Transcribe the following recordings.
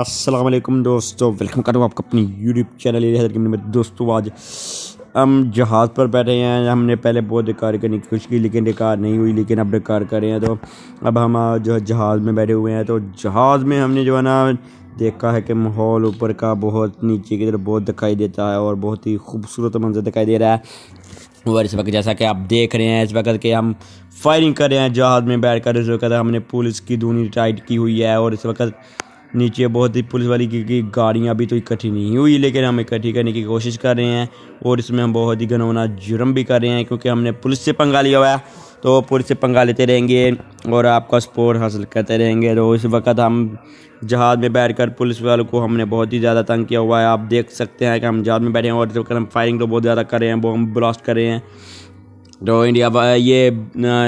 असलम दोस्तों वेलकम कर रहा हूँ आपका अपनी यूट्यूब चैनल में दोस्तों आज हम जहाज़ पर बैठे हैं हमने पहले बहुत रिकार करने की कोशिश की लेकिन रिकार नहीं हुई लेकिन अब रिकार कर रहे हैं तो अब हम जो है जहाज़ में बैठे हुए हैं तो जहाज़ में हमने जो है ना देखा है कि माहौल ऊपर का बहुत नीचे की तरफ बहुत दिखाई देता है और बहुत ही खूबसूरत मंजर दिखाई दे रहा है और इस वक्त जैसा कि आप देख रहे हैं इस वक्त के हम फायरिंग कर रहे हैं जहाज़ में बैठ कर इस वक्त हमने पुलिस की धूनी टाइट की हुई है और इस वक्त नीचे बहुत ही पुलिस वाली की, की गाड़ियाँ अभी तो इकट्ठी नहीं हुई लेकिन हम इकट्ठी करने की कोशिश कर रहे हैं और इसमें हम बहुत ही घनौना जुर्म भी कर रहे हैं क्योंकि हमने पुलिस से पंगा लिया हुआ है तो पुलिस से पंगा लेते रहेंगे और आपका स्पोर हासिल करते रहेंगे तो इस वक्त हम जहाज़ में बैठकर पुलिस वालों को हमने बहुत ही ज़्यादा तंग किया हुआ है आप देख सकते हैं कि हम जहाज़ में बैठे हैं और वक्त हम फायरिंग तो बहुत ज़्यादा कर रहे हैं बॉम्ब ब्लास्ट कर रहे हैं तो इंडिया ये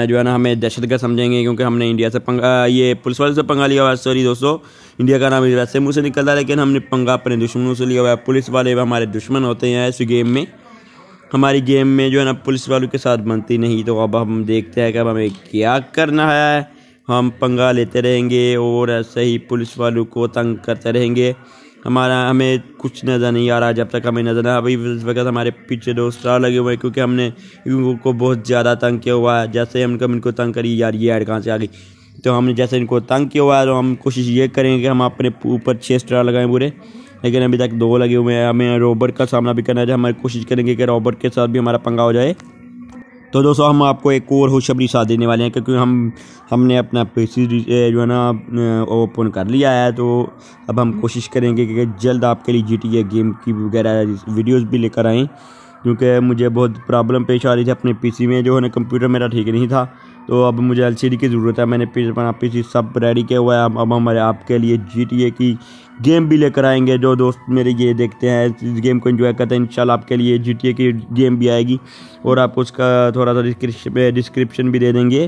जो है ना हमें दहशत गर्द समझेंगे क्योंकि हमने इंडिया से पंगा ये पुलिस वाले से पंगा लिया हुआ है सॉरी दोस्तों इंडिया का नाम वैसे मुँह से निकलता है लेकिन हमने पंगा अपने दुश्मनों से लिया हुआ है पुलिस वाले हमारे दुश्मन होते हैं इस गेम में हमारी गेम में जो है ना पुलिस वालों के साथ बनती नहीं तो अब हम देखते हैं कि अब हमें क्या करना है हम पंगा लेते रहेंगे और ऐसे ही पुलिस वालों को तंग करते रहेंगे हमारा हमें कुछ नज़र नहीं आ रहा जब तक हमें नज़र ना अभी इस वक्त हमारे पीछे स्टार लगे हुए हैं क्योंकि हमने इनको बहुत ज़्यादा तंग किया हुआ है जैसे हम कब इनको तंग करी यार ये ऐड कहाँ से आ गई तो हमने जैसे इनको तंग किया हुआ है तो हम कोशिश ये करेंगे कि हम अपने ऊपर छः स्टार लगाएँ पूरे लेकिन अभी तक दो लगे हुए हैं हमें रॉबर्ट का सामना भी करना है हमारी कोशिश करेंगे कि रॉबर्ट के साथ भी हमारा पंगा हो जाए तो दोस्तों हम आपको एक और खुशबरी साथ देने वाले हैं क्योंकि हम हमने अपना पेसी जो है ना ओपन कर लिया है तो अब हम कोशिश करेंगे कि जल्द आपके लिए जी गेम की वगैरह वीडियोस भी लेकर आएँ क्योंकि मुझे बहुत प्रॉब्लम पेश आ रही थी अपने पीसी में जो है ना कंप्यूटर मेरा ठीक नहीं था तो अब मुझे एलसीडी की ज़रूरत है मैंने पी सी सब रेडी किया हुआ है अब हमारे आपके लिए जी की गेम भी लेकर आएंगे जो दोस्त मेरे ये देखते हैं इस गेम को एंजॉय करते हैं इंशाल्लाह आपके लिए जी की गेम भी आएगी और आप उसका थोड़ा सा डिस्क्रिप्शन भी दे देंगे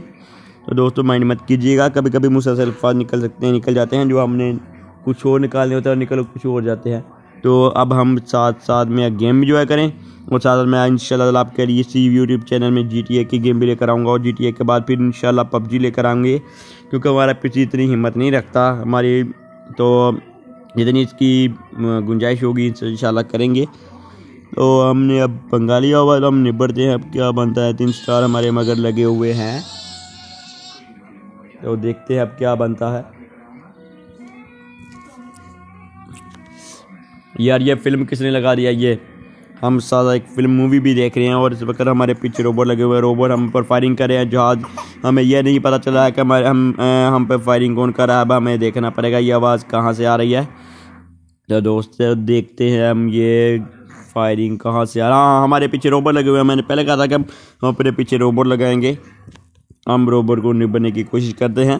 तो दोस्तों माइंड मत कीजिएगा कभी कभी मुझसे अल्फाज निकल सकते हैं निकल जाते हैं जो हमने कुछ और निकालने होता है निकल कुछ और जाते हैं तो अब हम साथ साथ में गेम भी इंजॉय करें और साथ साथ में इंशाल्लाह आपके लिए इसी यूट्यूब चैनल में जी की गेम भी लेकर आऊँगा और जी के बाद फिर इंशाल्लाह पबजी लेकर आऊँगे क्योंकि हमारा पीछे इतनी हिम्मत नहीं रखता हमारी तो जितनी इसकी गुंजाइश होगी इन करेंगे तो हमने अब बंगाली और हम निबड़ते हैं अब क्या बनता है तीन स्टार हमारे मगर लगे हुए हैं तो देखते हैं अब क्या बनता है यार ये फिल्म किसने लगा दिया ये हम साथ एक फिल्म मूवी भी देख रहे हैं और इस वक्त हमारे पीछे रोबोट लगे हुए हैं रोबोट हम पर फायरिंग कर रहे हैं जहाज हमें यह नहीं पता चला है कि हमारे हम आ, हम पर फायरिंग कौन कर रहा है अब हमें देखना पड़ेगा ये आवाज़ कहाँ से आ रही है तो दोस्त देखते हैं हम ये फायरिंग कहाँ से आ रहा हाँ हमारे पीछे रोबोट लगे हुए हैं मैंने पहले कहा था कि हम अपने पीछे रोबोट लगाएंगे हम रोबोट को निभने की कोशिश करते हैं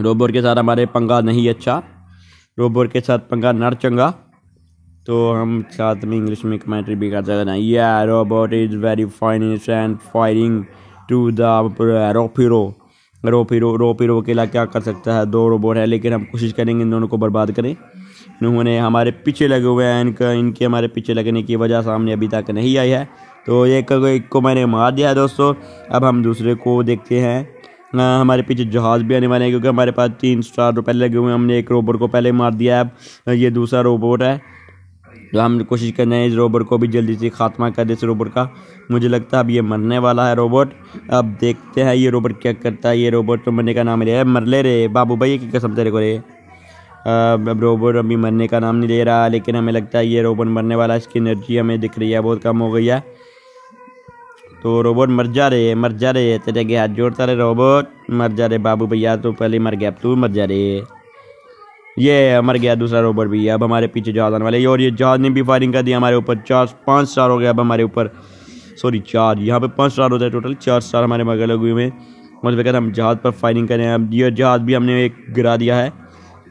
रोबोट के साथ हमारे पंगा नहीं अच्छा रोबोट के साथ पंगा नर चंगा तो हम साथ में इंग्लिश में कमेंट्री भी कर सकते हैं या robot is very finish and firing to the रोपिरो रोपिरो रोपिरो अकेला क्या कर सकता है दो रोबोट है लेकिन हम कोशिश करेंगे इन दोनों को बर्बाद करें इन्होंने हमारे पीछे लगे हुए हैं इनका इनके हमारे पीछे लगने की वजह सामने अभी तक नहीं आई है तो एक एक को मैंने मार दिया है दोस्तों अब हम दूसरे को देखते हैं आ, हाँ, हमारे पीछे जहाज़ भी आने वाले हैं क्योंकि हमारे पास तीन स्टार रुपये लगे हुए हैं हमने एक रोबोट को पहले मार दिया है अब ये दूसरा रोबोट है तो हम कोशिश कर रहे हैं इस रोबोट को भी जल्दी से खात्मा कर दे इस रोबोट का मुझे लगता है अब ये मरने वाला है रोबोट अब देखते हैं ये रोबोट क्या करता है ये रोबोट तो मरने का नाम ले मर ले रे बाबू भैया की कसम तेरे को रे अब रोबोट अभी मरने का नाम नहीं ले रहा लेकिन हमें लगता है ये रोबोट मरने वाला है इसकी एनर्जी हमें दिख रही है बहुत कम हो गई है तो रोबोट मर जा रहे मर जा रहे तेरे के हाथ जोड़ता रहे रोबोट मर जा रहे बाबू भैया तो पहले मर गया तू मर जा रहे ये मर गया दूसरा रोबोट भी अब हमारे पीछे जहाज आने वाले और ये जहाज ने भी फायरिंग कर दी हमारे ऊपर चार पाँच स्टार हो गया अब हमारे ऊपर सॉरी चार यहाँ पे पाँच स्टार होता है टोटल चार स्टार हमारे मगर लगे हुए हैं और बेकर हम जहाज पर फायरिंग करें अब ये जहाज भी हमने एक गिरा दिया है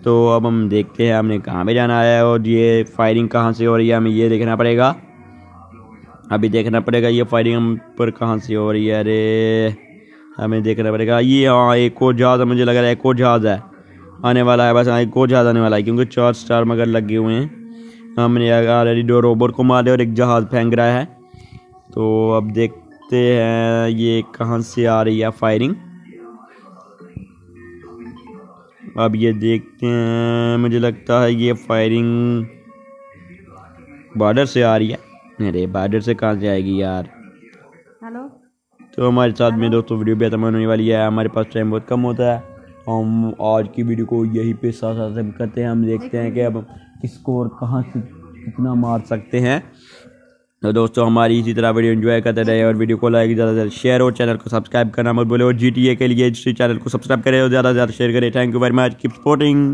तो अब हम देखते हैं हमने कहाँ पर जाना है और ये फायरिंग कहाँ से हो रही है हमें ये देखना पड़ेगा अभी देखना पड़ेगा ये फायरिंग हम पर कहाँ से हो रही है अरे हमें देखना पड़ेगा ये हाँ एक और जहाज़ मुझे लग रहा है एक और जहाज़ है आने वाला है बस एक और जहाज़ आने वाला है क्योंकि चार स्टार मगर लगे हुए हैं हमने ऑलरेडी दो रोबोट को मारे और एक जहाज़ फेंक रहा है तो अब देखते हैं ये कहाँ से आ रही है फायरिंग अब ये देखते हैं मुझे लगता है ये फायरिंग बॉर्डर से आ रही है अरे बॉर्डर से कहाँ से आएगी यार हेलो तो हमारे साथ में दोस्तों वीडियो भी खत्म होने वाली है हमारे पास टाइम बहुत कम होता है हम आज की वीडियो को यही पे साथ साथ करते हैं हम देखते हैं कि अब स्कोर कहाँ से कितना मार सकते हैं तो दोस्तों हमारी इसी तरह वीडियो एंजॉय करते रहे और वीडियो को लाइक ज़्यादा से ज़्यादा शेयर और चैनल को सब्सक्राइब करना मत बोले और जी के लिए इस चैनल को सब्सक्राइब करें और ज़्यादा से ज़्यादा शेयर करें thank you very much keep supporting